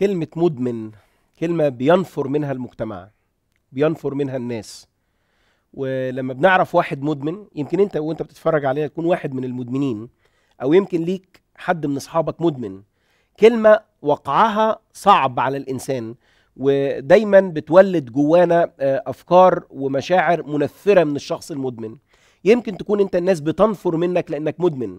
كلمة مدمن كلمة بينفر منها المجتمع بينفر منها الناس ولما بنعرف واحد مدمن يمكن انت وانت بتتفرج علينا تكون واحد من المدمنين او يمكن ليك حد من اصحابك مدمن كلمة وقعها صعب على الانسان ودايما بتولد جوانا آه، افكار ومشاعر منفرة من الشخص المدمن يمكن تكون انت الناس بتنفر منك لانك مدمن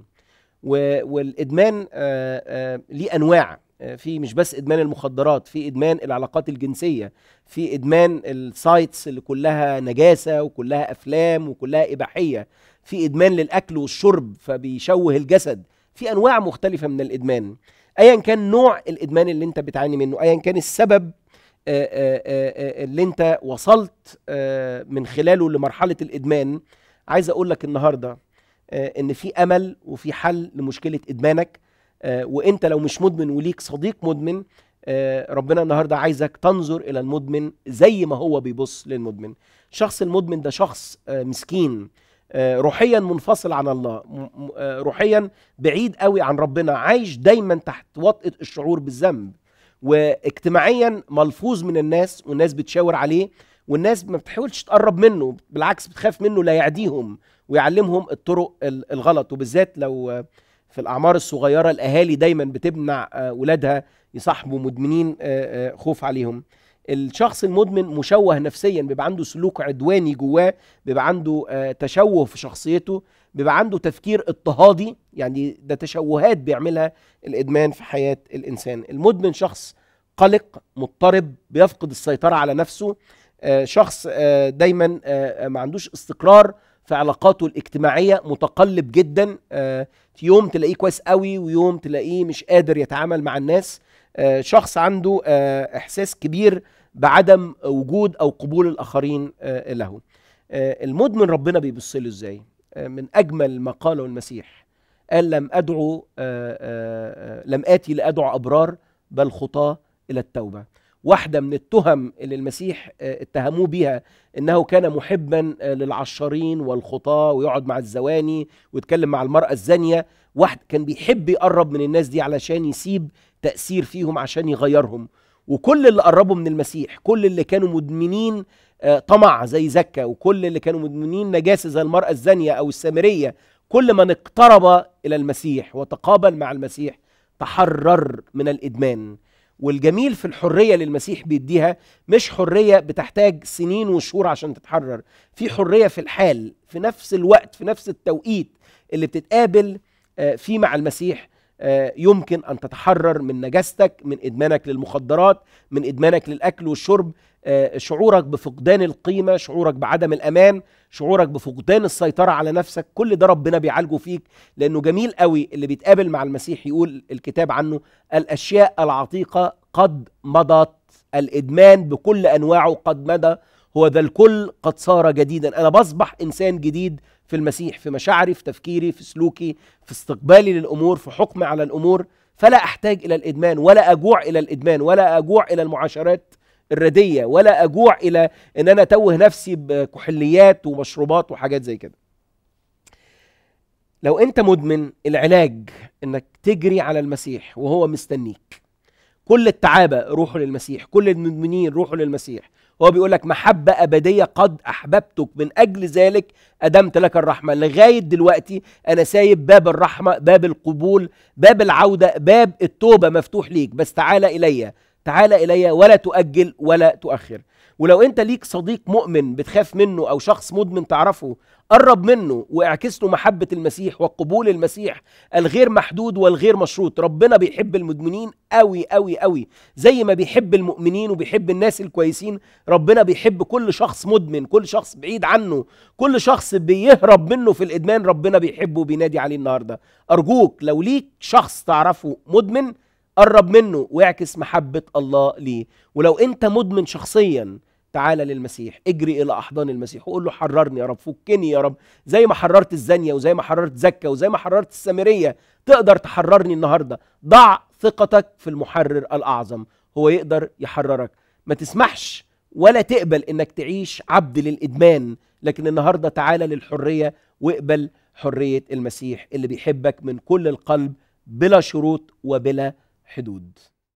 والادمان آه، آه، ليه انواع في مش بس ادمان المخدرات في ادمان العلاقات الجنسيه في ادمان السايتس اللي كلها نجاسه وكلها افلام وكلها اباحيه في ادمان للاكل والشرب فبيشوه الجسد في انواع مختلفه من الادمان ايا كان نوع الادمان اللي انت بتعاني منه ايا كان السبب آه، آه، آه، اللي انت وصلت من خلاله لمرحله الادمان عايز اقول لك النهارده ان في امل وفي حل لمشكله ادمانك آه، وانت لو مش مدمن وليك صديق مدمن آه، ربنا النهارده عايزك تنظر الى المدمن زي ما هو بيبص للمدمن شخص المدمن ده شخص آه، مسكين روحيا منفصل عن الله روحيا بعيد قوي عن ربنا عايش دايما تحت وطئه الشعور بالذنب واجتماعيا ملفوظ من الناس والناس بتشاور عليه والناس ما بتحاولش تقرب منه بالعكس بتخاف منه لا يعديهم ويعلمهم الطرق الغلط وبالذات لو في الاعمار الصغيره الاهالي دايما بتمنع اولادها آه، يصاحبوا مدمنين آه، آه، خوف عليهم الشخص المدمن مشوه نفسيا بيبقى عنده سلوك عدواني جواه بيبقى عنده تشوه في شخصيته بيبقى عنده تفكير اضطهادي يعني ده تشوهات بيعملها الادمان في حياه الانسان المدمن شخص قلق مضطرب بيفقد السيطره على نفسه شخص دايما ما عندوش استقرار في علاقاته الاجتماعيه متقلب جدا آه، في يوم تلاقيه كويس قوي ويوم تلاقيه مش قادر يتعامل مع الناس آه، شخص عنده آه، احساس كبير بعدم وجود او قبول الاخرين له المدمن ربنا بيبص له ازاي من اجمل ما قاله المسيح قال لم ادعو لم اتي لادعو ابرار بل خطاه الى التوبه واحدة من التهم اللي المسيح آه، اتهموه بيها انه كان محبا آه، للعشارين والخطاة ويقعد مع الزواني ويتكلم مع المرأة الزانية واحد كان بيحب يقرب من الناس دي علشان يسيب تأثير فيهم عشان يغيرهم وكل اللي قربوا من المسيح كل اللي كانوا مدمنين آه، طمع زي زكا وكل اللي كانوا مدمنين نجاسة زي المرأة الزانية أو السامرية كل من اقترب إلى المسيح وتقابل مع المسيح تحرر من الإدمان والجميل في الحرية اللي المسيح بيديها مش حرية بتحتاج سنين وشهور عشان تتحرر في حرية في الحال في نفس الوقت في نفس التوقيت اللي بتتقابل آه، فيه مع المسيح آه، يمكن أن تتحرر من نجاستك من إدمانك للمخدرات من إدمانك للأكل والشرب آه، شعورك بفقدان القيمة شعورك بعدم الأمان شعورك بفقدان السيطرة على نفسك كل ده ربنا بيعالجه فيك لأنه جميل قوي اللي بيتقابل مع المسيح يقول الكتاب عنه الأشياء العتيقة قد مضت الإدمان بكل أنواعه قد مضى هو ذا الكل قد صار جديدا أنا بصبح إنسان جديد في المسيح في مشاعري في تفكيري في سلوكي في استقبالي للأمور في حكمي على الأمور فلا أحتاج إلى الإدمان ولا أجوع إلى الإدمان ولا أجوع إلى المعاشرات الرديه ولا اجوع الى ان انا اتوه نفسي بكحليات ومشروبات وحاجات زي كده لو انت مدمن العلاج انك تجري على المسيح وهو مستنيك كل التعابه روحوا للمسيح كل المدمنين روحوا للمسيح هو بيقول لك محبة أبدية قد أحببتك من أجل ذلك أدمت لك الرحمة لغاية دلوقتي أنا سايب باب الرحمة باب القبول باب العودة باب التوبة مفتوح ليك بس تعال إلي تعال إلي ولا تؤجل ولا تؤخر ولو أنت ليك صديق مؤمن بتخاف منه أو شخص مدمن تعرفه قرب منه واعكس له محبة المسيح وقبول المسيح الغير محدود والغير مشروط ربنا بيحب المدمنين قوي قوي قوي زي ما بيحب المؤمنين وبيحب الناس الكويسين ربنا بيحب كل شخص مدمن كل شخص بعيد عنه كل شخص بيهرب منه في الإدمان ربنا بيحبه وبينادي عليه النهاردة أرجوك لو ليك شخص تعرفه مدمن قرب منه واعكس محبة الله ليه ولو انت مدمن شخصيا تعال للمسيح اجري الى احضان المسيح وقول له حررني يا رب فكني يا رب زي ما حررت الزانية وزي ما حررت زكا وزي ما حررت السامرية تقدر تحررني النهاردة ضع ثقتك في المحرر الاعظم هو يقدر يحررك ما تسمحش ولا تقبل انك تعيش عبد للادمان لكن النهارده تعالى للحريه واقبل حريه المسيح اللي بيحبك من كل القلب بلا شروط وبلا حدود